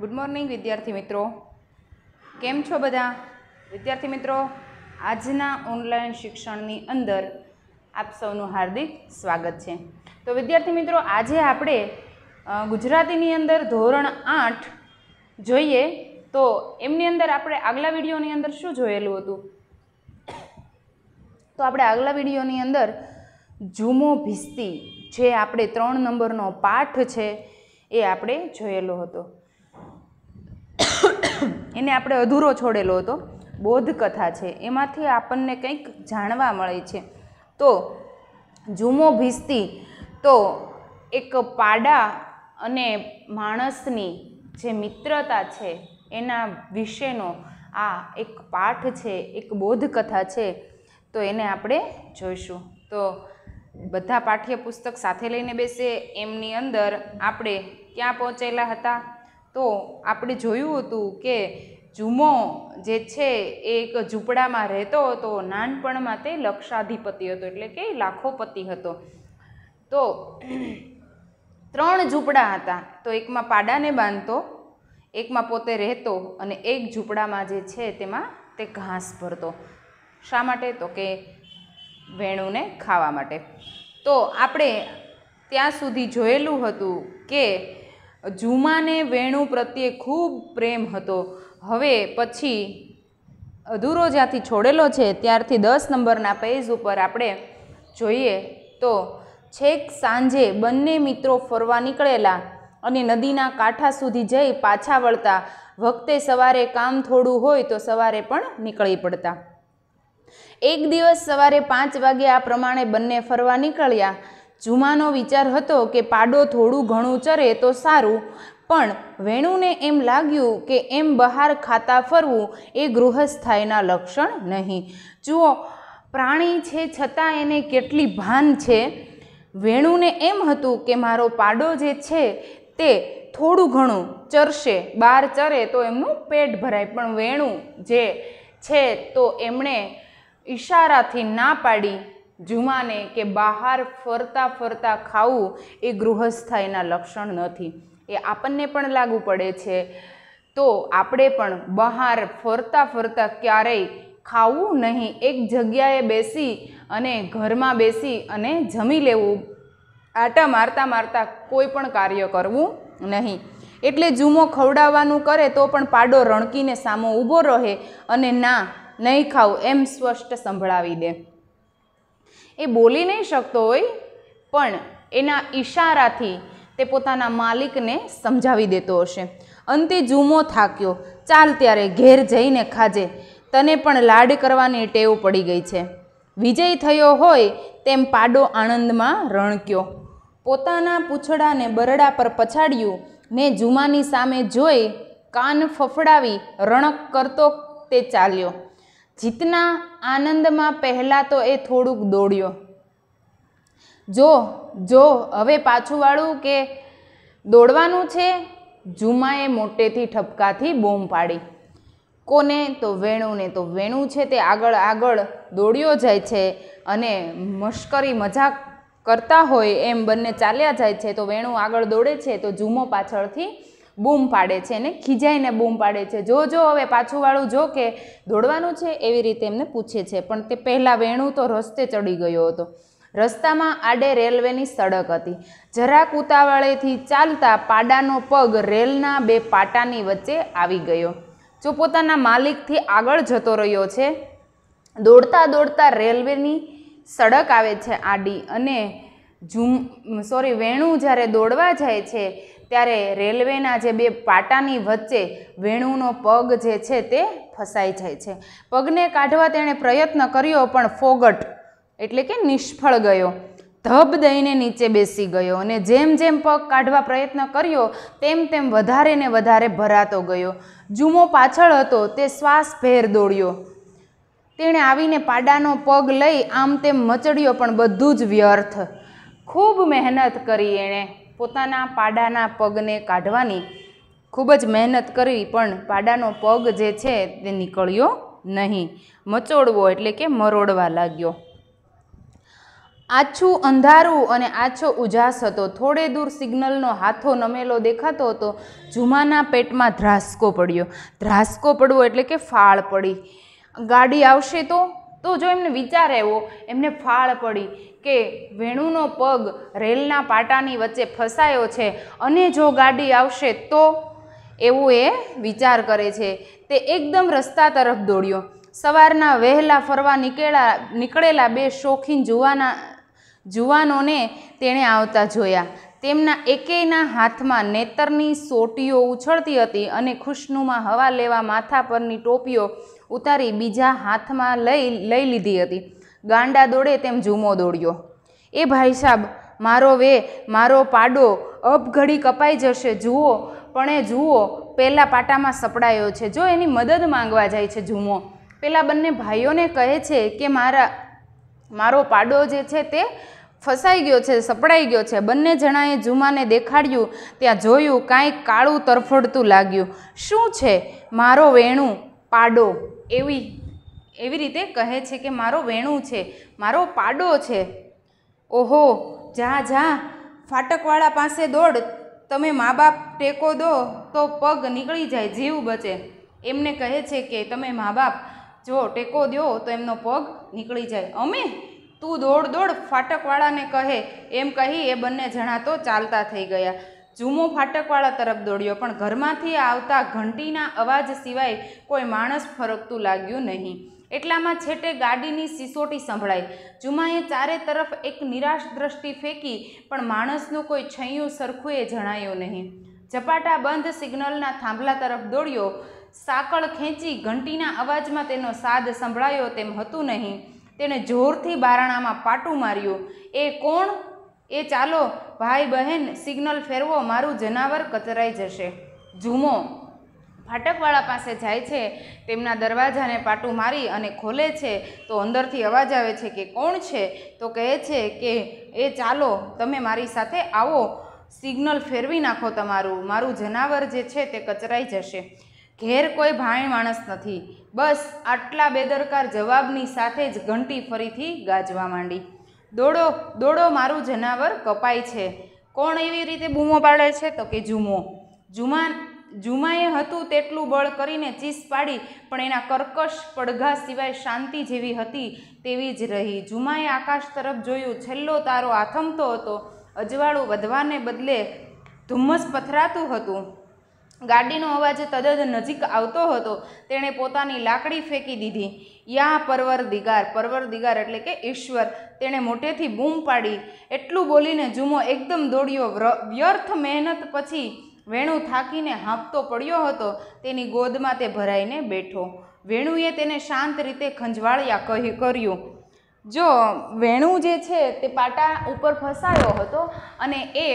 good morning વિદ્યાર્થી મિત્રો કેમ છો બધા વિદ્યાર્થી મિત્રો આજના ઓનલાઈન શિક્ષણની અંદર આપ સૌનું હાર્દિક સ્વાગત છે તો વિદ્યાર્થી મિત્રો આજે આપણે ગુજરાતીની અંદર ધોરણ આઠ જોઈએ તો એમની અંદર આપણે આગલા વિડીયોની અંદર શું જોયેલું હતું તો આપણે આગલા વિડીયોની અંદર જુમો ભિસ્તી જે આપણે ત્રણ નંબરનો પાઠ છે એ આપણે જોયેલો હતો એને આપણે અધૂરો છોડેલો હતો બોધકથા છે એમાંથી આપણને કંઈક જાણવા મળે છે તો જુમો ભીસ્તી તો એક પાડા અને માણસની જે મિત્રતા છે એના વિશેનો આ એક પાઠ છે એક બોધકથા છે તો એને આપણે જોઈશું તો બધા પાઠ્યપુસ્તક સાથે લઈને બેસે એમની અંદર આપણે ક્યાં પહોંચેલા હતા તો આપણે જોયું હતું કે જુમો જે છે એ એક ઝૂંપડામાં રહેતો હતો નાનપણમાં તે લક્ષાધિપતિ હતો એટલે કે લાખોપતિ હતો તો ત્રણ ઝૂંપડા હતા તો એકમાં પાડાને બાંધતો એકમાં પોતે રહેતો અને એક ઝૂંપડામાં જે છે તેમાં તે ઘાસ ભરતો શા માટે તો કે વેણુને ખાવા માટે તો આપણે ત્યાં સુધી જોયેલું હતું કે જુમાને વેણુ પ્રત્યે ખૂબ પ્રેમ હતો હવે પછી અધૂરો જ્યાંથી છોડેલો છે ત્યારથી દસ નંબરના પેજ ઉપર આપણે જોઈએ તો છેક સાંજે બંને મિત્રો ફરવા નીકળેલા અને નદીના કાંઠા સુધી જઈ પાછા વળતા વખતે સવારે કામ થોડું હોય તો સવારે પણ નીકળી પડતા એક દિવસ સવારે પાંચ વાગે આ પ્રમાણે બંને ફરવા નીકળ્યા જુમાનો વિચાર હતો કે પાડો થોડું ઘણું ચરે તો સારું પણ વેણુને એમ લાગ્યું કે એમ બહાર ખાતા ફરવું એ ગૃહસ્થાયના લક્ષણ નહીં જુઓ પ્રાણી છે છતાં એને કેટલી ભાન છે વેણુને એમ હતું કે મારો પાડો જે છે તે થોડું ઘણું ચરશે બહાર ચરે તો એમનું પેટ ભરાય પણ વેણુ જે છે તો એમણે ઈશારાથી ના પાડી જુમાને કે બહાર ફરતા ફરતા ખાવું એ ગૃહસ્થાયના લક્ષણ નથી એ આપણને પણ લાગુ પડે છે તો આપણે પણ બહાર ફરતા ફરતા ક્યારેય ખાવું નહીં એક જગ્યાએ બેસી અને ઘરમાં બેસી અને જમી લેવું આટા મારતા મારતા કોઈ પણ કાર્ય કરવું નહીં એટલે જુમો ખવડાવવાનું કરે તો પણ પાડો રણકીને સામો ઊભો રહે અને ના નહીં ખાવું એમ સ્પષ્ટ સંભળાવી દે એ બોલી નહીં શકતો હોય પણ એના ઇશારાથી તે પોતાના માલિકને સમજાવી દેતો હશે અંતે જુમો થાક્યો ચાલ ત્યારે ઘેર જઈને ખાજે તને પણ લાડ કરવાની ટેવ પડી ગઈ છે વિજય થયો હોય તેમ પાડો આણંદમાં રણક્યો પોતાના પૂછડાને બરડા પર પછાડ્યું ને જુમાની સામે જોઈ કાન ફફડાવી રણક કરતો તે ચાલ્યો જીતના આનંદમાં પહેલાં તો એ થોડુંક દોડ્યો જો જો હવે પાછુંવાળું કે દોડવાનું છે જુમાએ મોટેથી ઠપકાથી બોમ પાડી કોને તો વેણુને તો વેણું છે તે આગળ આગળ દોડ્યો જાય છે અને મશ્કરી મજાક કરતા હોય એમ બંને ચાલ્યા જાય છે તો વેણું આગળ દોડે છે તો જુમો પાછળથી બૂમ પાડે છે એને ખીજાઈને બૂમ પાડે છે જો જો હવે પાછુંવાળું જો કે દોડવાનું છે એવી રીતે એમને પૂછે છે પણ તે પહેલાં વેણુ તો રસ્તે ચડી ગયો હતો રસ્તામાં આડે રેલવેની સડક હતી જરાક ઉતાવળેથી ચાલતા પાડાનો પગ રેલના બે પાટાની વચ્ચે આવી ગયો જો પોતાના માલિકથી આગળ જતો રહ્યો છે દોડતા દોડતા રેલવેની સડક આવે છે આડી અને ઝૂમ સોરી વેણુ જ્યારે દોડવા જાય છે ત્યારે રેલવેના જે બે પાટાની વચ્ચે વેણુનો પગ જે છે તે ફસાઈ જાય છે પગને કાઢવા તેણે પ્રયત્ન કર્યો પણ ફોગટ એટલે કે નિષ્ફળ ગયો ધબ દઈને નીચે બેસી ગયો અને જેમ જેમ પગ કાઢવા પ્રયત્ન કર્યો તેમ તેમ વધારે ને વધારે ભરાતો ગયો જુમો પાછળ હતો તે શ્વાસ ભેર દોડ્યો તેણે આવીને પાડાનો પગ લઈ આમ તેમ મચડ્યો પણ બધું જ વ્યર્થ ખૂબ મહેનત કરી એણે પોતાના પાડાના પગને કાઢવાની ખૂબ જ મહેનત કરી પણ પાડાનો પગ જે છે તે નીકળ્યો નહીં મચોડવો એટલે કે મરોડવા લાગ્યો આછું અંધારું અને આછો ઉજાસ હતો થોડે દૂર સિગ્નલનો હાથો નમેલો દેખાતો હતો જુમાના પેટમાં ધ્રાસકો પડ્યો ધ્રાસકો પડવો એટલે કે ફાળ પડી ગાડી આવશે તો તો જો એમને વિચાર એવો એમને ફાળ પડી કે વેણુનો પગ રેલના પાટાની વચ્ચે ફસાયો છે અને જો ગાડી આવશે તો એવો એ વિચાર કરે છે તે એકદમ રસ્તા તરફ દોડ્યો સવારના વહેલા ફરવા નીકળેલા નીકળેલા બે શોખીન જુવાના જુવાનોને તેણે આવતા જોયા તેમના એકેયના હાથમાં નેતરની સોટીઓ ઉછળતી હતી અને ખુશનુમાં હવા લેવા માથા પરની ટોપીઓ ઉતારી બીજા હાથમાં લઈ લઈ લીધી હતી ગાંડા દોડે તેમ જુમો દોડ્યો એ ભાઈ સાહેબ મારો વે મારો પાડો અપઘડી કપાઈ જશે જુઓ પણ એ જુઓ પહેલાં પાટામાં સપડાયો છે જો એની મદદ માંગવા જાય છે જુમો પેલા બંને ભાઈઓને કહે છે કે મારા મારો પાડો જે છે તે ફસાઈ ગયો છે સપડાઈ ગયો છે બંને જણાએ જુમાને દેખાડ્યું ત્યાં જોયું કાંઈક કાળું તરફડતું લાગ્યું શું છે મારો વેણું પાડો એવી એવી રીતે કહે છે કે મારો વેણું છે મારો પાડો છે ઓહો જા જા ફાટકવાળા પાસે દોડ તમે મા બાપ ટેકો દો તો પગ નીકળી જાય જીવ બચે એમને કહે છે કે તમે મા બાપ જો ટેકો દો તો એમનો પગ નીકળી જાય અમે તું દોડ દોડ ફાટકવાળાને કહે એમ કહી એ બંને જણા તો ચાલતા થઈ ગયા જુમો ફાટકવાળા તરફ દોડ્યો પણ ઘરમાંથી આવતા ઘંટીના અવાજ સિવાય કોઈ માણસ ફરકતું લાગ્યું નહીં એટલામાં છેટે ગાડીની સિસોટી સંભળાઈ જુમાએ ચારે તરફ એક નિરાશ દ્રષ્ટિ ફેંકી પણ માણસનું કોઈ છૈયું સરખું એ જણાયું નહીં ઝપાટા બંધ સિગ્નલના થાંભલા તરફ દોડ્યો સાકળ ખેંચી ઘંટીના અવાજમાં તેનો સાદ સંભળાયો તેમ હતું નહીં તેણે જોરથી બારણામાં પાટું માર્યું એ કોણ એ ચાલો ભાઈ બહેન સિગ્નલ ફેરવો મારું જનાવર કચરાઈ જશે ઝૂમો ફાટકવાળા પાસે જાય છે તેમના દરવાજાને પાટું મારી અને ખોલે છે તો અંદરથી અવાજ આવે છે કે કોણ છે તો કહે છે કે એ ચાલો તમે મારી સાથે આવો સિગ્નલ ફેરવી નાખો તમારું મારું જનાવર જે છે તે કચરાઈ જશે ઘેર કોઈ ભાણે માણસ નથી બસ આટલા બેદરકાર જવાબની સાથે જ ઘંટી ફરીથી ગાજવા માંડી દોડો દોડો મારું જનાવર કપાય છે કોણ એવી રીતે બૂમો પાડે છે તો કે જુમો જુમા જુમાએ હતું તેટલું બળ કરીને ચીસ પાડી પણ એના કર્કશ પડઘા સિવાય શાંતિ જેવી હતી તેવી જ રહી જુમાએ આકાશ તરફ જોયું છેલ્લો તારો આથમતો હતો અજવાળું વધવાને બદલે ધુમ્મસ પથરાતું હતું ગાડીનો અવાજ તદ્દન નજીક આવતો હતો તેણે પોતાની લાકડી ફેંકી દીધી યા પરવર દિગાર પરવર દિગાર એટલે કે ઈશ્વર તેણે મોટેથી બૂમ પાડી એટલું બોલીને જુમો એકદમ દોડ્યો વ્યર્થ મહેનત પછી વેણુ થાકીને હાંપતો પડ્યો હતો તેની ગોદમાં તે ભરાઈને બેઠો વેણુએ તેને શાંત રીતે ખંજવાળ્યા કહી કર્યું જો વેણુ જે છે તે પાટા ઉપર ફસાયો હતો અને એ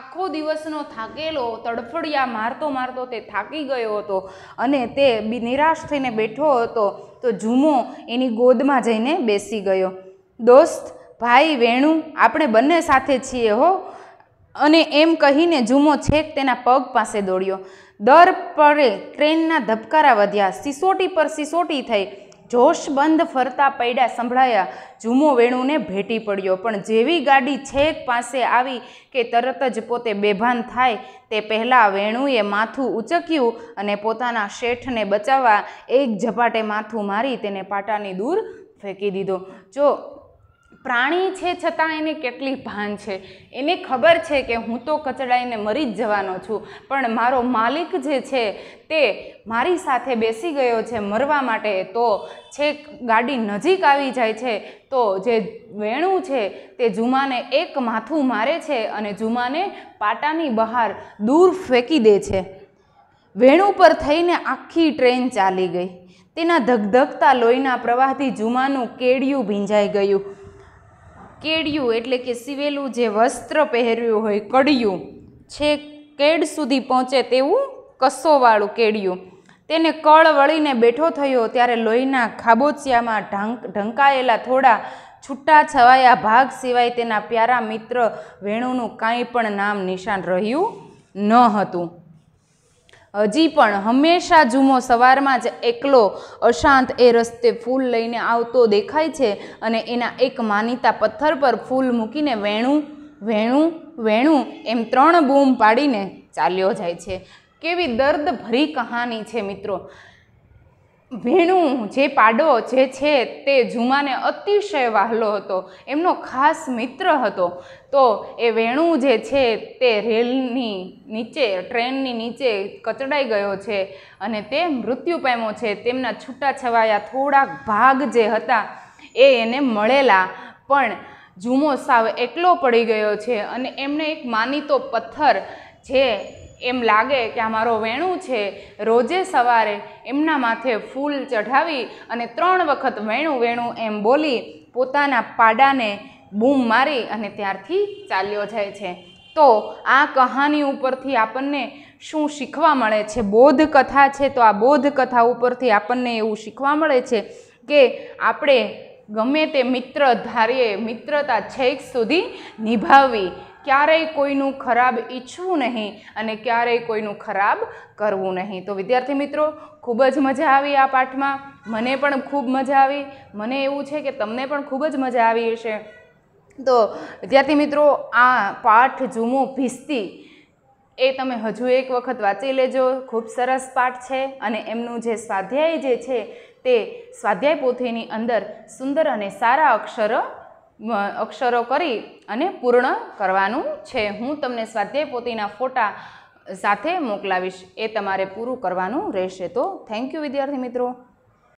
આખો દિવસનો થાકેલો તડફડિયા મારતો મારતો તે થાકી ગયો હતો અને તે નિરાશ થઈને બેઠો હતો તો ઝૂમો એની ગોદમાં જઈને બેસી ગયો દોસ્ત ભાઈ વેણુ આપણે બંને સાથે છીએ હો અને એમ કહીને ઝૂમો છેક તેના પગ પાસે દોડ્યો દર પરે ટ્રેનના ધબકારા વધ્યા સિસોટી પર સિસોટી થઈ જોશબંધ ફરતા પૈડા સંભળાયા જુમો વેણુને ભેટી પડ્યો પણ જેવી ગાડી છેક પાસે આવી કે તરત જ પોતે બેભાન થાય તે પહેલાં વેણુએ માથું ઉચક્યું અને પોતાના શેઠને બચાવવા એક ઝપાટે માથું મારી તેને પાટાની દૂર ફેંકી દીધો જો પ્રાણી છે છતાં એને કેટલી ભાન છે એને ખબર છે કે હું તો કચડાઈને મરી જ જવાનો છું પણ મારો માલિક જે છે તે મારી સાથે બેસી ગયો છે મરવા માટે તો છેક ગાડી નજીક આવી જાય છે તો જે વેણું છે તે જુમાને એક માથું મારે છે અને જુમાને પાટાની બહાર દૂર ફેંકી દે છે વેણું પર થઈને આખી ટ્રેન ચાલી ગઈ તેના ધગધગતા લોહીના પ્રવાહથી જુમાનું કેડિયું ભીંજાઈ ગયું કેડિયું એટલે કે સિવેલું જે વસ્ત્ર પહેર્યું હોય કડિયું છે કેડ સુધી પહોંચે તેવું કસોવાળું કેડિયું તેને કળ વળીને બેઠો થયો ત્યારે લોહીના ખાબોચિયામાં ઢાંક ઢંકાયેલા થોડા છૂટા છવાયા ભાગ સિવાય તેના પ્યારા મિત્ર વેણુનું કાંઈ પણ નામ નિશાન રહ્યું ન હતું હજી પણ હંમેશા જુમો સવારમાં જ એકલો અશાંત એ રસ્તે ફૂલ લઈને આવતો દેખાય છે અને એના એક માનીતા પથ્થર પર ફૂલ મૂકીને વેણું વેણું વેણું એમ ત્રણ બૂમ પાડીને ચાલ્યો જાય છે કેવી દર્દ ભરી કહાની છે મિત્રો ભીણું જે પાડો જે છે તે ઝુમાને અતિશય વહાલો હતો એમનો ખાસ મિત્ર હતો તો એ વેણું જે છે તે રેલની નીચે ટ્રેનની નીચે કચડાઈ ગયો છે અને તે મૃત્યુ પામ્યો છે તેમના છૂટાછવાયા થોડાક ભાગ જે હતા એ એને મળેલા પણ જુમો સાવ એકલો પડી ગયો છે અને એમણે એક માનીતો પથ્થર જે એમ લાગે કે આ મારો વેણું છે રોજે સવારે એમના માથે ફૂલ ચઢાવી અને ત્રણ વખત વેણું વેણું એમ બોલી પોતાના પાડાને બૂમ મારી અને ત્યારથી ચાલ્યો જાય છે તો આ કહાની ઉપરથી આપણને શું શીખવા મળે છે બોધ કથા છે તો આ બોધ કથા ઉપરથી આપણને એવું શીખવા મળે છે કે આપણે ગમે તે મિત્ર ધારીએ મિત્રતા છેક સુધી નિભાવવી ક્યારેય કોઈનું ખરાબ ઈચ્છવું નહીં અને ક્યારેય કોઈનું ખરાબ કરવું નહીં તો વિદ્યાર્થી મિત્રો ખૂબ જ મજા આવી આ પાઠમાં મને પણ ખૂબ મજા આવી મને એવું છે કે તમને પણ ખૂબ જ મજા આવી હશે તો વિદ્યાર્થી મિત્રો આ પાઠ જુમો ભીસ્તી એ તમે હજુ એક વખત વાંચી લેજો ખૂબ સરસ પાઠ છે અને એમનું જે સ્વાધ્યાય જે છે તે સ્વાધ્યાય પોથીની અંદર સુંદર અને સારા અક્ષરો અક્ષરો કરી અને પૂર્ણ કરવાનું છે હું તમને સ્વાધ્યાય પોતીના ફોટા સાથે મોકલાવીશ એ તમારે પૂરું કરવાનું રહેશે તો થેન્ક યુ વિદ્યાર્થી મિત્રો